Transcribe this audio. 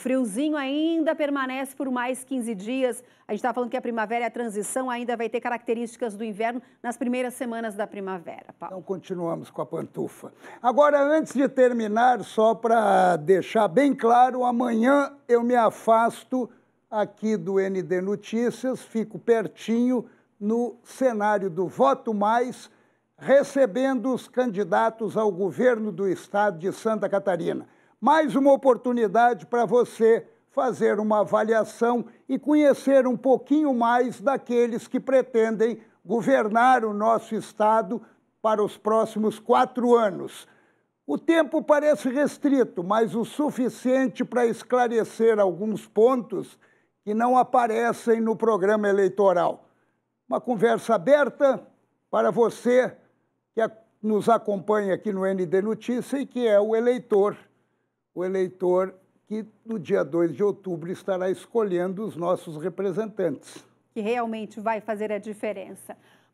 Friozinho ainda permanece por mais 15 dias. A gente está falando que a primavera e é a transição ainda vai ter características do inverno nas primeiras semanas da primavera. Paulo. Então continuamos com a pantufa. Agora, antes de terminar, só para deixar bem claro, amanhã eu me afasto aqui do ND Notícias, fico pertinho no cenário do Voto Mais, recebendo os candidatos ao governo do estado de Santa Catarina mais uma oportunidade para você fazer uma avaliação e conhecer um pouquinho mais daqueles que pretendem governar o nosso Estado para os próximos quatro anos. O tempo parece restrito, mas o suficiente para esclarecer alguns pontos que não aparecem no programa eleitoral. Uma conversa aberta para você que nos acompanha aqui no ND Notícia e que é o eleitor o eleitor que no dia 2 de outubro estará escolhendo os nossos representantes. Que realmente vai fazer a diferença.